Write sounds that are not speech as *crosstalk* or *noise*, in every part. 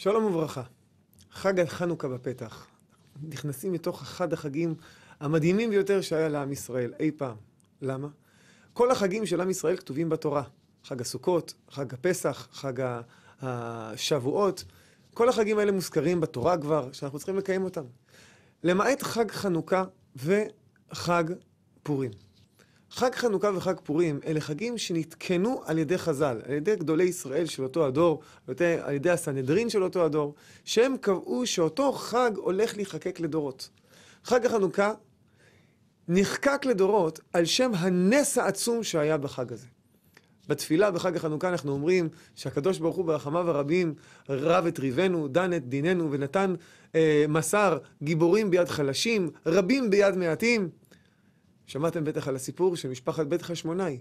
שלום וברכה. חג החנוכה בפתח. נכנסים לתוך אחד החגים המדהימים ביותר שהיה לעם ישראל אי פעם. למה? כל החגים של עם ישראל כתובים בתורה. חג הסוכות, חג הפסח, חג השבועות. כל החגים האלה מוזכרים בתורה כבר, שאנחנו צריכים לקיים אותם. למעט חג חנוכה וחג פורים. חג חנוכה וחג פורים אלה חגים שנתקנו על ידי חז"ל, על ידי גדולי ישראל של אותו הדור, על ידי הסנהדרין של אותו הדור, שהם קבעו שאותו חג הולך להיחקק לדורות. חג החנוכה נחקק לדורות על שם הנס העצום שהיה בחג הזה. בתפילה בחג החנוכה אנחנו אומרים שהקדוש ברוך הוא ברחמיו הרבים רב את ריבנו, דן את דיננו ונתן אה, מסר גיבורים ביד חלשים, רבים ביד מעטים. שמעתם בטח על הסיפור של משפחת בית חשמונאי.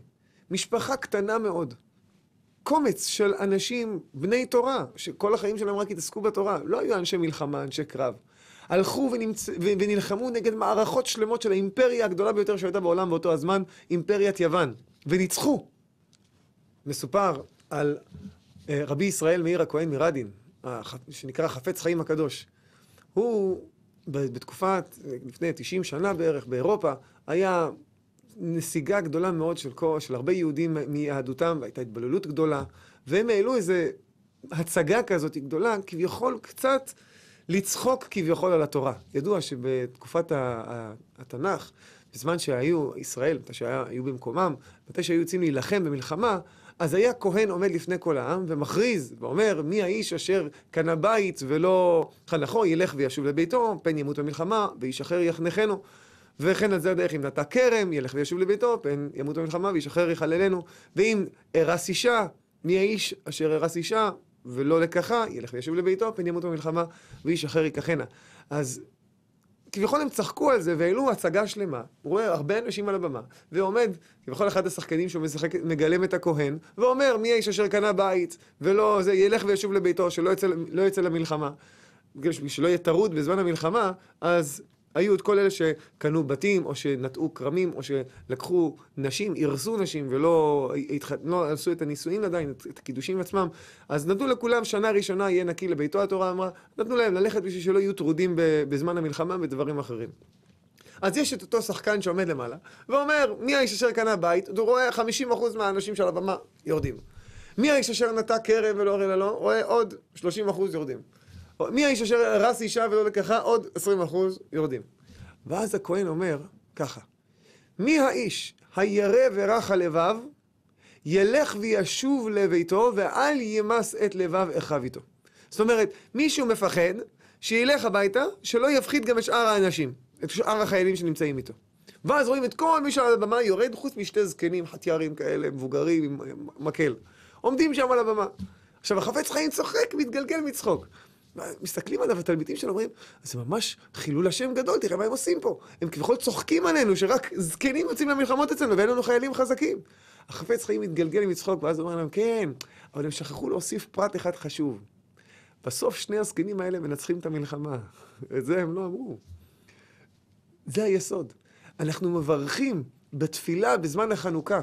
משפחה קטנה מאוד. קומץ של אנשים, בני תורה, שכל החיים שלהם רק התעסקו בתורה. לא היו אנשי מלחמה, אנשי קרב. הלכו ונמצ... ונלחמו נגד מערכות שלמות של האימפריה הגדולה ביותר שהייתה בעולם באותו הזמן, אימפריית יוון, וניצחו. מסופר על אה, רבי ישראל מאיר הכהן מרדין, שנקרא חפץ חיים הקדוש. הוא בתקופה, לפני 90 שנה בערך, באירופה, היה נסיגה גדולה מאוד של, כל, של הרבה יהודים מיהדותם, והייתה התבוללות גדולה, והם העלו איזו הצגה כזאת גדולה, כביכול קצת לצחוק כביכול על התורה. ידוע שבתקופת התנ"ך, בזמן שהיו, ישראל, מתי שהיו במקומם, מתי שהיו יוצאים להילחם במלחמה, אז היה כהן עומד לפני כל העם ומכריז ואומר, מי האיש אשר קנה בית ולא חנכו, ילך וישוב לביתו, פן ימות במלחמה, ואיש אחר יחנכנו. וכן על זה הדרך, אם נטע כרם, ילך וישוב לביתו, פן ימות במלחמה, ואיש אחר יחללנו. ואם ארס אישה, מי האיש אשר ארס אישה ולא לקחה, ילך וישוב לביתו, פן ימות במלחמה, ואיש אחר ייקחנה. אז כביכול הם צחקו על זה והעלו הצגה שלמה. הוא רואה הרבה אנשים על הבמה, ועומד, כביכול אחד השחקנים שהוא משחק, מגלם את הכהן, ואומר, מי האיש אשר קנה בית, ולא, זה, ילך וישוב לביתו, שלא יצא, לא יצא למלחמה. בגלל שלא יהיה טרוד בזמן המלחמה, אז היו את כל אלה שקנו בתים, או שנטעו כרמים, או שלקחו נשים, הרסו נשים, ולא התחת... לא עשו את הנישואין עדיין, את הקידושים עצמם. אז נתנו לכולם, שנה ראשונה יהיה נקי לביתו, התורה אמרה, נתנו להם ללכת בשביל שלא יהיו טרודים בזמן המלחמה ודברים אחרים. אז יש את אותו שחקן שעומד למעלה, ואומר, מי האיש אשר קנה בית? הוא רואה 50% מהאנשים של הבמה יורדים. מי האיש אשר נטע כרם ולא הרי ללא? רואה עוד 30% יורדים. מי האיש אשר הרס אישה ולא לקחה? עוד 20 אחוז יורדים. ואז הכהן אומר ככה, מי האיש הירא ורך הלבב, ילך וישוב לביתו, ואל ימס את לבב אחיו איתו. זאת אומרת, מישהו מפחד, שילך הביתה, שלא יפחיד גם את שאר האנשים, את שאר החיילים שנמצאים איתו. ואז רואים את כל מי שעל הבמה יורד, חוץ משתי זקנים חטיארים כאלה, מבוגרים עם מקל. עומדים שם על הבמה. עכשיו, החפץ חיים צוחק, מתגלגל מצחוק. מסתכלים עליו התלמידים שלו, אומרים, זה ממש חילול השם גדול, תראה מה הם עושים פה. הם כביכול צוחקים עלינו, שרק זקנים יוצאים למלחמות אצלנו ואין לנו חיילים חזקים. החפץ חיים מתגלגל עם מצחוק, ואז הוא אומר להם, כן, אבל הם שכחו להוסיף פרט אחד חשוב. בסוף שני הזקנים האלה מנצחים את המלחמה. את זה הם לא אמרו. זה היסוד. אנחנו מברכים בתפילה בזמן החנוכה,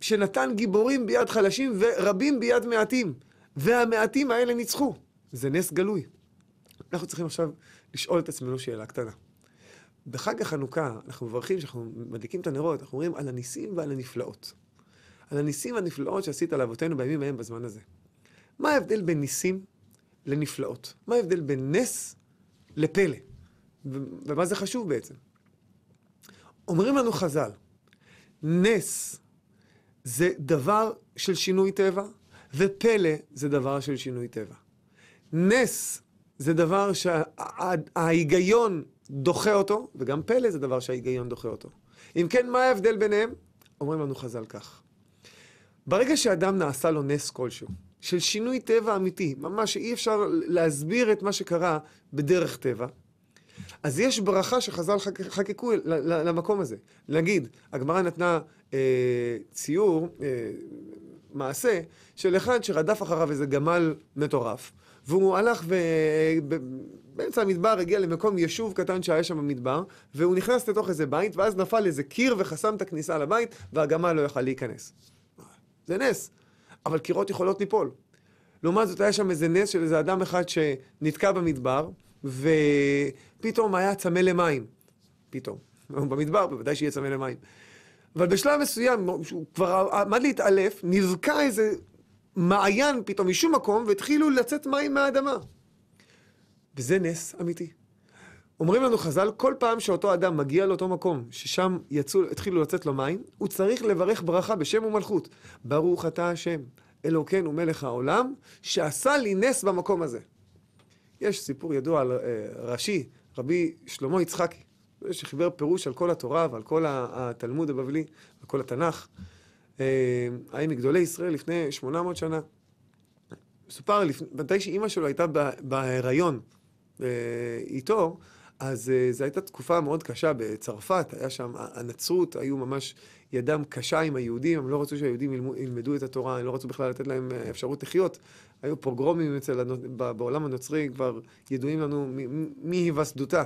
שנתן גיבורים ביד חלשים ורבים ביד מעטים, והמעטים האלה ניצחו. זה נס גלוי. אנחנו צריכים עכשיו לשאול את עצמנו שאלה קטנה. בחג החנוכה, אנחנו מברכים, כשאנחנו מדליקים את הנרות, אנחנו אומרים על הניסים ועל הנפלאות. על הניסים והנפלאות שעשית לאבותינו בימים ההם בזמן הזה. מה ההבדל בין ניסים לנפלאות? מה ההבדל בין נס לפלא? ומה זה חשוב בעצם? אומרים לנו חז"ל, נס זה דבר של שינוי טבע, ופלא זה דבר של שינוי טבע. נס זה דבר שההיגיון דוחה אותו, וגם פלא זה דבר שההיגיון דוחה אותו. אם כן, מה ההבדל ביניהם? אומרים לנו חז"ל כך. ברגע שאדם נעשה לו נס כלשהו, של שינוי טבע אמיתי, ממש אי אפשר להסביר את מה שקרה בדרך טבע, אז יש ברכה שחז"ל חק, חקקו למקום הזה. נגיד, הגמרא נתנה אה, ציור, אה, מעשה, של אחד שרדף אחריו איזה גמל מטורף. והוא הלך ו... באמצע המדבר הגיע למקום יישוב קטן שהיה שם במדבר, והוא נכנס לתוך איזה בית, ואז נפל איזה קיר וחסם את הכניסה לבית, והגמל לא יכל להיכנס. זה נס, אבל קירות יכולות ליפול. לעומת זאת, היה שם איזה נס של איזה אדם אחד שנתקע במדבר, ופתאום היה צמא למים. פתאום. *laughs* במדבר, בוודאי שיהיה צמא למים. אבל בשלב מסוים, כשהוא כבר עמד להתעלף, נבקע איזה מעיין פתאום משום מקום, והתחילו לצאת מים מהאדמה. וזה נס אמיתי. אומרים לנו חז"ל, כל פעם שאותו אדם מגיע לאותו מקום, ששם יצאו, התחילו לצאת לו מים, הוא צריך לברך ברכה בשם ומלכות. ברוך אתה השם, אלוקינו מלך העולם, שעשה לי נס במקום הזה. יש סיפור ידוע על אה, רש"י, רבי שלמה יצחקי, שחיבר פירוש על כל התורה ועל כל התלמוד הבבלי, על כל התנ"ך. אה, היה מגדולי ישראל לפני 800 שנה. מסופר, מתי שאימא שלו הייתה בהיריון אה, איתו, אז אה, זו הייתה תקופה מאוד קשה בצרפת, היה שם, הנצרות, היו ממש ידם קשה עם היהודים, הם לא רצו שהיהודים ילמדו את התורה, הם לא רצו בכלל לתת להם אפשרות לחיות. היו פוגרומים אצל, בעולם הנוצרי, כבר ידועים לנו מהיווסדותה.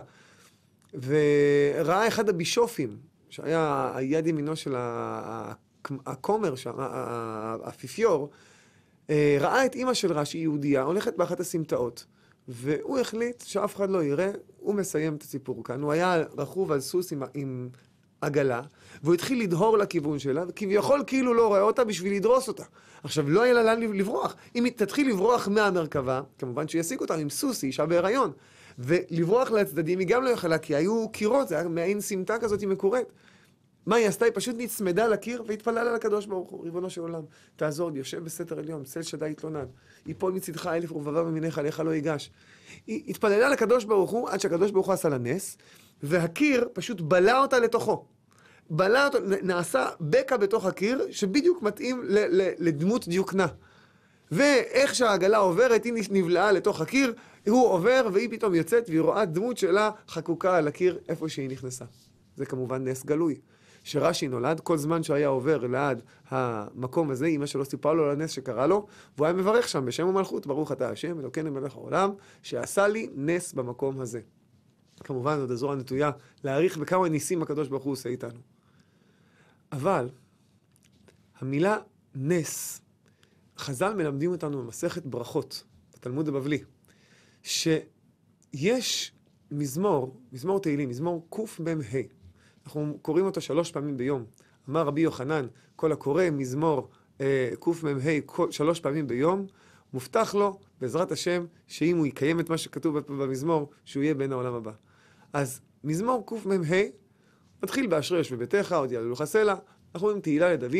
וראה אחד הבישופים, שהיה יד ימינו של הכומר שם, האפיפיור, אה, ראה את אימא של רש"י, יהודייה, הולכת באחת הסמטאות. והוא החליט שאף אחד לא יראה, הוא מסיים את הסיפור כאן. הוא היה רכוב על סוס עם, עם עגלה, והוא התחיל לדהור לכיוון שלה, וכביכול כאילו לא רואה אותה בשביל לדרוס אותה. עכשיו, לא היה לה לאן לברוח. אם היא תתחיל לברוח מהמרכבה, כמובן שישיג אותה עם סוס, היא אישה בהיריון. ולברוח לצדדים היא גם לא יכלה, כי היו קירות, זה היה מעין סמטה כזאת מקורית. מה היא עשתה? היא פשוט נצמדה לקיר והתפללה לקדוש ברוך הוא, ריבונו של עולם, תעזור לי, יושב בסתר עליון, צל שדי יתלונן, יפול מצדך אלף רובבה ממיניך, עליך לא ייגש. היא התפללה לקדוש ברוך הוא עד שהקדוש ברוך הוא עשה לה נס, והקיר פשוט בלע אותה לתוכו. בלע אותו, נעשה בקע בתוך הקיר, שבדיוק מתאים ל, ל, לדמות דיוקנה. ואיך שהעגלה עוברת, היא נבלעה לתוך הקיר, הוא עובר, והיא פתאום יוצאת, והיא רואה דמות שלה חקוקה על הקיר איפה שהיא נכנסה. זה כמובן נס גלוי. שרש"י נולד, כל זמן שהוא היה עובר ליד המקום הזה, אמא שלו סיפרה לו על הנס שקרה לו, והוא היה מברך שם בשם המלכות, ברוך אתה השם, אלוקינו מלך העולם, שעשה לי נס במקום הזה. כמובן, עוד הזרוע נטויה להעריך בכמה ניסים הקדוש ברוך הוא עושה איתנו. אבל המילה נס, חז"ל מלמדים אותנו במסכת ברכות, בתלמוד הבבלי, שיש מזמור, מזמור תהילים, מזמור קמ"ה, אנחנו קוראים אותו שלוש פעמים ביום. אמר רבי יוחנן, כל הקורא מזמור אה, קמ"ה שלוש פעמים ביום, מובטח לו, בעזרת השם, שאם הוא יקיים את מה שכתוב במזמור, שהוא יהיה בן העולם הבא. אז מזמור קמ"ה מתחיל באשרי יושבי ביתך, עוד יעלו לך סלע, אנחנו אומרים תהילה לדוד,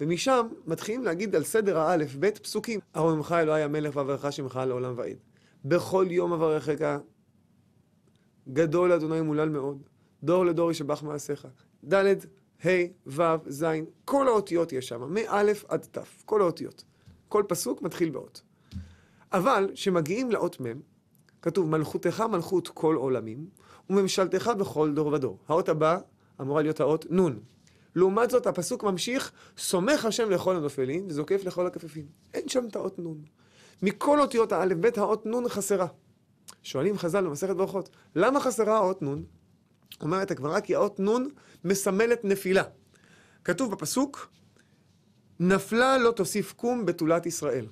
ומשם מתחילים להגיד על סדר האלף בית פסוקים. ארוממך אלוהי לא המלך ואברכה שמך לעולם ועד. בכל יום אברכך, גדול אדוני מולל מאוד. דור לדור ישבח מעשיך. ד', ה', ו', ז', כל האותיות יש שם, מא' עד ת', כל האותיות. כל פסוק מתחיל באות. אבל כשמגיעים לאות מ', כתוב, מלכותך מלכות כל עולמים, וממשלתך בכל דור ודור. האות הבאה אמורה להיות האות נ'. לעומת זאת, הפסוק ממשיך, סומך השם לכל הנופלים, וזוקף לכל הכפפים. אין שם את האות נ'. מכל אותיות האלף-בית, האות נ' חסרה. שואלים חז"ל במסכת ברכות, למה חסרה האות נ'? אומרת הגמרא כי האות נון מסמלת נפילה. כתוב בפסוק, נפלה לא תוסיף קום בתולת ישראל.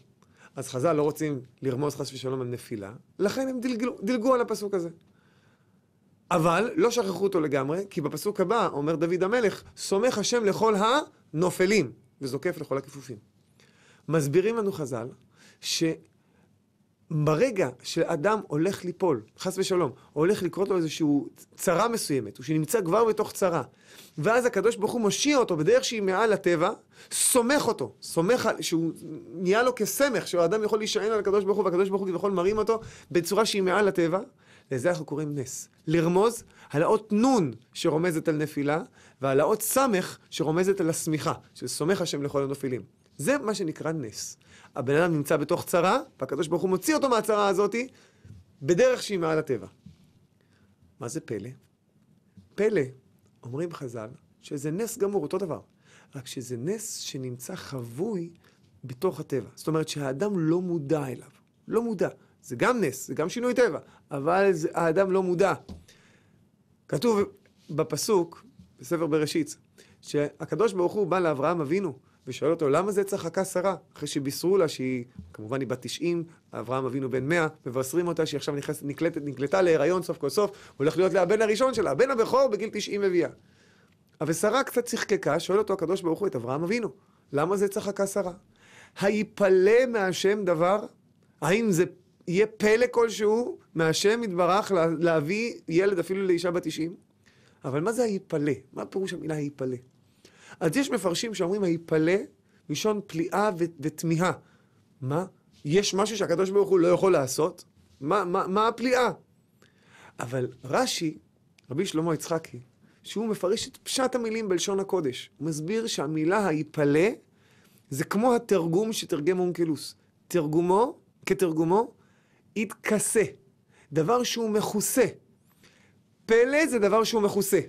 אז חז"ל לא רוצים לרמוז חס ושלום על נפילה, לכן הם דלגלו, דלגו על הפסוק הזה. אבל לא שכחו אותו לגמרי, כי בפסוק הבא אומר דוד המלך, סומך השם לכל הנופלים, וזוקף לכל הכיפופים. מסבירים לנו חז"ל, ש... ברגע שאדם הולך ליפול, חס ושלום, או הולך לקרות לו איזושהי צרה מסוימת, או שנמצא כבר בתוך צרה, ואז הקדוש ברוך הוא מושיע אותו בדרך שהיא מעל הטבע, סומך אותו, סומך, שהוא נהיה לו כסמך, שהאדם יכול להישען על הקדוש ברוך הוא, והקדוש ברוך הוא כביכול מרים אותו בצורה שהיא מעל הטבע, לזה אנחנו קוראים נס. לרמוז על האות נון שרומזת על נפילה, ועל האות סמך שרומזת על השמיכה, שסומך השם לכל הנופילים. זה מה שנקרא נס. הבן אדם נמצא בתוך צרה, והקדוש ברוך הוא מוציא אותו מהצרה הזאת בדרך שהיא מעל הטבע. מה זה פלא? פלא, אומרים חז"ל, שזה נס גמור, אותו דבר. רק שזה נס שנמצא חבוי בתוך הטבע. זאת אומרת שהאדם לא מודע אליו. לא מודע. זה גם נס, זה גם שינוי טבע, אבל זה, האדם לא מודע. כתוב בפסוק, בספר בראשית, שהקדוש ברוך הוא בא לאברהם אבינו ושואל אותו, למה זה צחקה שרה? אחרי שבישרו לה שהיא, כמובן היא בת 90, אברהם אבינו בן 100, מבשרים אותה שהיא עכשיו נכנס, נקלטת, נקלטה להיריון סוף כל סוף, הולך להיות לה הבן הראשון שלה, הבן הבכור בגיל 90 מביאה. אבל שרה קצת שיחקקה, שואל אותו הקדוש ברוך הוא את אברהם אבינו, למה זה צחקה שרה? היפלא מהשם דבר? האם זה יהיה פלא כלשהו מהשם יתברך להביא ילד אפילו לאישה בת 90? אבל מה זה היפלא? מה פירוש המילה היפלא? אז יש מפרשים שאומרים, היפלא, לישון פליאה ו- ותמיהה. מה? יש משהו שהקדוש ברוך הוא לא יכול לעשות? מה, מה, מה הפליאה? אבל רש"י, רבי שלמה יצחקי, שהוא מפרש את פשט המילים בלשון הקודש, הוא מסביר שהמילה היפלא זה כמו התרגום שתרגם אונקלוס. תרגומו, כתרגומו, התכסה. דבר שהוא מכוסה. פלא זה דבר שהוא מכוסה.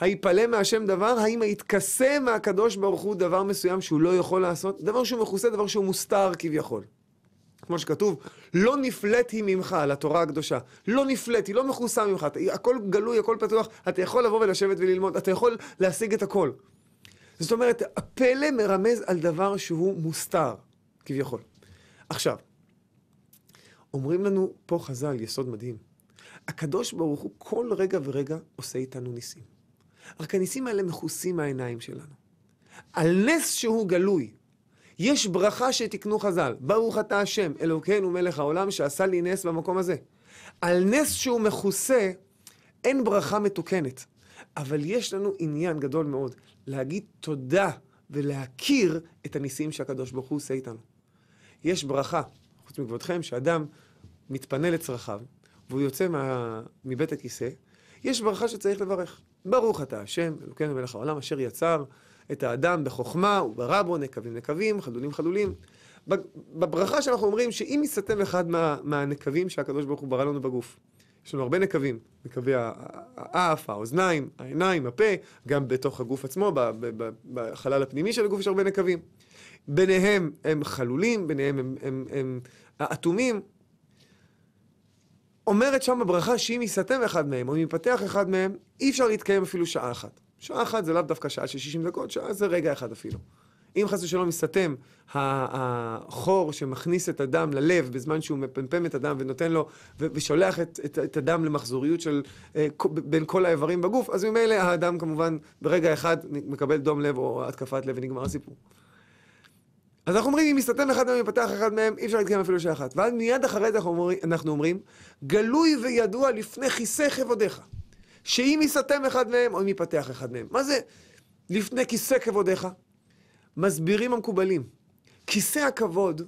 היפלא מהשם דבר, האם היתכסה מהקדוש ברוך הוא דבר מסוים שהוא לא יכול לעשות? דבר שהוא מכוסה, דבר שהוא מוסתר כביכול. כמו שכתוב, לא נפלאת היא ממך, לתורה הקדושה. לא נפלאת, היא לא מכוסה ממך. הכל גלוי, הכל פתוח. אתה יכול לבוא ולשבת וללמוד, אתה יכול להשיג את הכל. זאת אומרת, הפלא מרמז על דבר שהוא מוסתר, כביכול. עכשיו, אומרים לנו פה חז"ל יסוד מדהים. הקדוש ברוך הוא כל רגע ורגע עושה איתנו ניסים. רק הניסים האלה מכוסים מהעיניים שלנו. על נס שהוא גלוי. יש ברכה שתקנו חז"ל, ברוך אתה השם, אלוקינו מלך העולם, שעשה לי נס במקום הזה. על נס שהוא מכוסה, אין ברכה מתוקנת. אבל יש לנו עניין גדול מאוד להגיד תודה ולהכיר את הניסים שהקדוש ברוך הוא עושה איתנו. יש ברכה, חוץ מכבודכם, שאדם מתפנה לצרכיו, והוא יוצא מה... מבית הכיסא, יש ברכה שצריך לברך. ברוך אתה השם, אלוקינו מלך העולם, אשר יצר את האדם בחוכמה, וברא בו נקבים נקבים, חלולים חלולים. בברכה שאנחנו אומרים שאם יסתם אחד מה, מהנקבים שהקדוש ברוך הוא ברא לנו בגוף, יש לנו הרבה נקבים, נקבי האף, האוזניים, העיניים, הפה, גם בתוך הגוף עצמו, בחלל הפנימי של הגוף יש הרבה נקבים. ביניהם הם חלולים, ביניהם הם, הם, הם, הם אטומים, אומרת שם הברכה שאם ייסתם אחד מהם, או אם ייפתח אחד מהם, אי אפשר להתקיים אפילו שעה אחת. שעה אחת זה לאו דווקא שעה של 60 דקות, שעה זה רגע אחד אפילו. אם חס ושלום ייסתם החור שמכניס את הדם ללב בזמן שהוא מפמפם את הדם ונותן לו, ושולח את, את, את הדם למחזוריות של, אה, בין כל האיברים בגוף, אז ממילא האדם כמובן ברגע אחד מקבל דום לב או התקפת לב ונגמר הסיפור. אז אנחנו אומרים, אם מסתתן אחד מהם, יפתח אחד מהם, אי אפשר להתקיים אפילו שעה אחת. ואז מיד אחרי זה אנחנו אומרים, גלוי וידוע לפני כיסא כבודיך, שאם יסתם אחד מהם, או אם יפתח אחד מהם. מה זה לפני כיסא כבודיך? מסבירים המקובלים. כיסא הכבוד,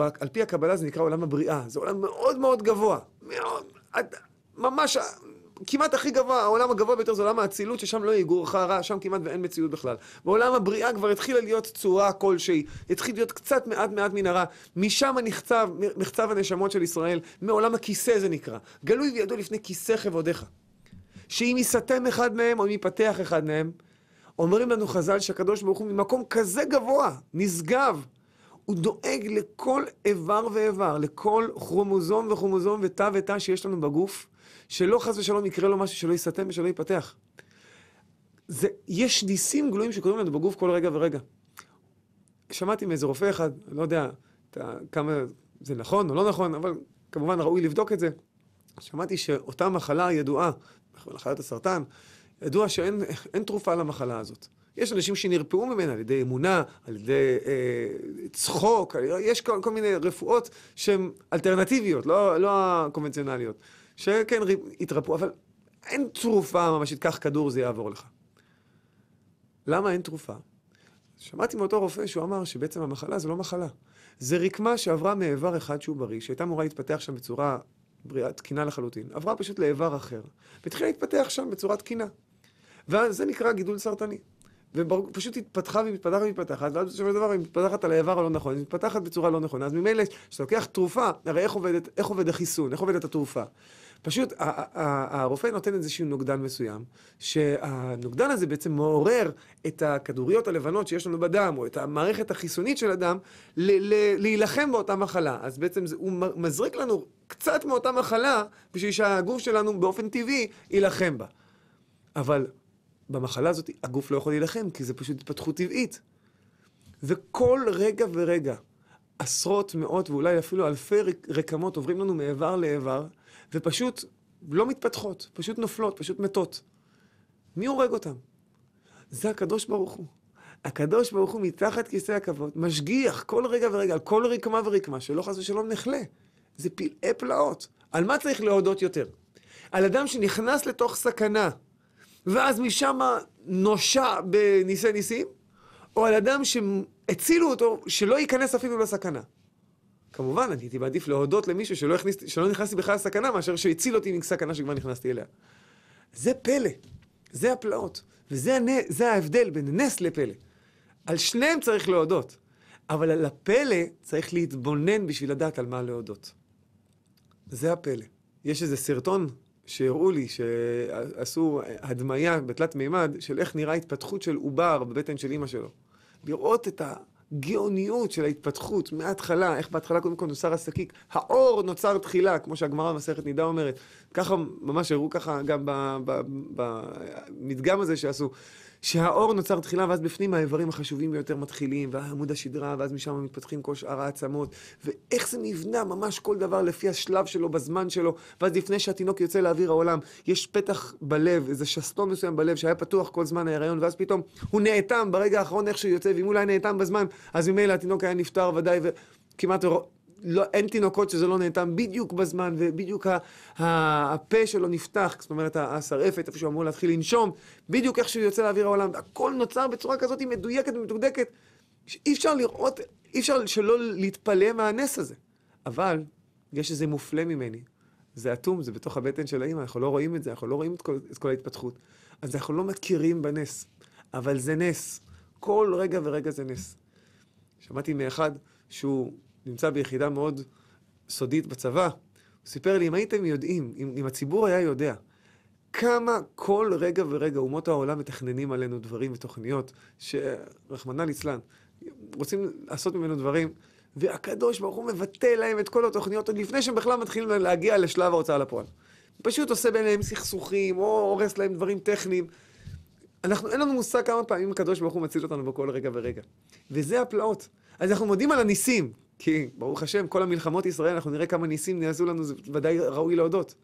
על פי הקבלה זה נקרא עולם הבריאה, זה עולם מאוד מאוד גבוה, מאוד, עד, ממש כמעט הכי גבוה, העולם הגבוה ביותר זה עולם האצילות, ששם לא יגורך הרע, שם כמעט ואין מציאות בכלל. בעולם הבריאה כבר התחילה להיות צורה כלשהי, התחיל להיות קצת מעט מעט מן הרע. משם נחצב, נחצב הנשמות של ישראל, מעולם הכיסא זה נקרא. גלוי וידוע לפני כיסא כבודיך. שאם ייסתם אחד מהם, או אם ייפתח אחד מהם, אומרים לנו חז"ל שהקדוש ברוך הוא ממקום כזה גבוה, נשגב, הוא דואג לכל איבר ואיבר, לכל כרומוזום וכרומוזום ותא ותא שיש לנו בגוף, שלא חס ושלום יקרה לו משהו שלא ייסתם ושלא ייפתח. זה, יש ניסים גלויים שקורים לנו בגוף כל רגע ורגע. שמעתי מאיזה רופא אחד, לא יודע אתה, כמה זה נכון או לא נכון, אבל כמובן ראוי לבדוק את זה. שמעתי שאותה מחלה ידועה, מחלת הסרטן, ידוע שאין תרופה למחלה הזאת. יש אנשים שנרפאו ממנה על ידי אמונה, על ידי אה, צחוק, יש כל, כל מיני רפואות שהן אלטרנטיביות, לא, לא הקונבנציונליות, שכן התרפאו, אבל אין תרופה ממשית, קח כדור זה יעבור לך. למה אין תרופה? שמעתי מאותו רופא שהוא אמר שבעצם המחלה זה לא מחלה. זה רקמה שעברה מאיבר אחד שהוא בריא, שהייתה אמורה להתפתח שם בצורה בריאה, תקינה לחלוטין, עברה פשוט לאיבר אחר, והתחילה להתפתח שם בצורה תקינה. וזה נקרא גידול סרטני. ופשוט התפתחה ומתפתחת ומתפתחת, ואז בסופו של דבר היא מתפתחת על האיבר הלא נכון, היא מתפתחת בצורה לא נכונה. אז ממילא, כשאתה לוקח תרופה, הרי איך, עובדת, איך עובד החיסון, איך עובדת התרופה? פשוט הרופא נותן איזשהו נוגדן מסוים, שהנוגדן הזה בעצם מעורר את הכדוריות הלבנות שיש לנו בדם, או את המערכת החיסונית של הדם, להילחם באותה מחלה. אז בעצם זה, הוא מזריק לנו קצת מאותה מחלה, בשביל שהגוף שלנו באופן טבעי יילחם בה. אבל במחלה הזאת הגוף לא יכול להילחם, כי זה פשוט התפתחות טבעית. וכל רגע ורגע, עשרות, מאות ואולי אפילו אלפי רקמות עוברים לנו מאיבר לאיבר, ופשוט לא מתפתחות, פשוט נופלות, פשוט מתות. מי הורג אותם? זה הקדוש ברוך הוא. הקדוש ברוך הוא מתחת כיסא הכבוד, משגיח כל רגע ורגע על כל רקמה ורקמה, שלא חס ושלום נחלה. זה פלאי פלאות. על מה צריך להודות יותר? על אדם שנכנס לתוך סכנה, ואז משם נושע בניסי ניסים, או על אדם שהצילו אותו, שלא ייכנס אפילו לסכנה. כמובן, אני הייתי מעדיף להודות למישהו שלא, הכניס, שלא נכנסתי בכלל לסכנה, מאשר שהציל אותי מסכנה שכבר נכנסתי אליה. זה פלא, זה הפלאות, וזה הנה, זה ההבדל בין נס לפלא. על שניהם צריך להודות, אבל על הפלא צריך להתבונן בשביל לדעת על מה להודות. זה הפלא. יש איזה סרטון שהראו לי שעשו הדמיה בתלת מימד של איך נראה התפתחות של עובר בבטן של אימא שלו. לראות את הגאוניות של ההתפתחות מההתחלה, איך בהתחלה קודם כל נוצר השקיק, האור נוצר תחילה, כמו שהגמרא במסכת נידה אומרת. ככה ממש הראו ככה גם במדגם הזה שעשו. שהאור נוצר תחילה, ואז בפנים האיברים החשובים ביותר מתחילים, והעמוד השדרה, ואז משם מתפתחים כל שאר העצמות, ואיך זה נבנה, ממש כל דבר לפי השלב שלו, בזמן שלו, ואז לפני שהתינוק יוצא לאוויר העולם, יש פתח בלב, איזה שסתום מסוים בלב שהיה פתוח כל זמן ההיריון, ואז פתאום הוא נאטם ברגע האחרון איך שהוא יוצא, ואם אולי נאטם בזמן, אז ממילא התינוק היה נפטר ודאי, וכמעט לא, אין תינוקות שזה לא נאטם בדיוק בזמן, ובדיוק הפה שלו נפתח, זאת אומרת, השרעפת, איפה שהוא אמור להתחיל לנשום, בדיוק איך שהוא יוצא לאוויר העולם, הכל נוצר בצורה כזאת מדויקת ומדוקדקת, שאי אפשר לראות, אי אפשר שלא להתפלא מהנס הזה. אבל, יש איזה מופלא ממני. זה אטום, זה בתוך הבטן של האמא, אנחנו לא רואים את זה, אנחנו לא רואים את כל, את כל ההתפתחות. אז אנחנו לא מכירים בנס, אבל זה נס. כל רגע ורגע זה נס. שמעתי מאחד שהוא נמצא ביחידה מאוד סודית בצבא, הוא סיפר לי, אם הייתם יודעים, אם, אם הציבור היה יודע, כמה כל רגע ורגע אומות העולם מתכננים עלינו דברים ותוכניות, שרחמנא ליצלן, רוצים לעשות ממנו דברים, והקדוש ברוך הוא מבטא להם את כל התוכניות עוד לפני שהם בכלל מתחילים להגיע לשלב ההוצאה לפועל. פשוט עושה ביניהם סכסוכים, או הורס להם דברים טכניים. אנחנו, אין לנו מושג כמה פעמים הקדוש ברוך הוא מציל אותנו בכל רגע ורגע. וזה הפלאות. אז אנחנו מודים על הניסים, כי כן, ברוך השם, כל המלחמות ישראל, אנחנו נראה כמה ניסים נעשו לנו, זה ודאי ראוי להודות.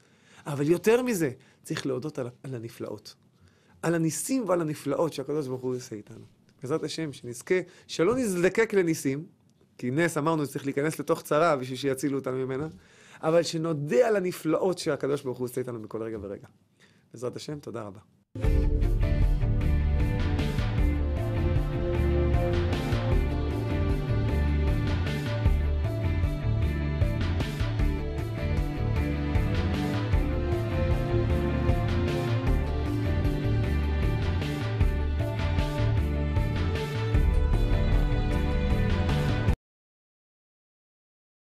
אבל יותר מזה, צריך להודות על, על הנפלאות. על הניסים ועל הנפלאות שהקדוש ברוך הוא עושה איתנו. בעזרת השם, שנזכה, שלא נזדקק לניסים, כי נס, אמרנו, שצריך להיכנס לתוך צרה בשביל שיצילו אותנו ממנה, אבל שנודה על הנפלאות שהקדוש ברוך הוא עושה איתנו בכל רגע ורגע. בעזרת השם, תודה רבה.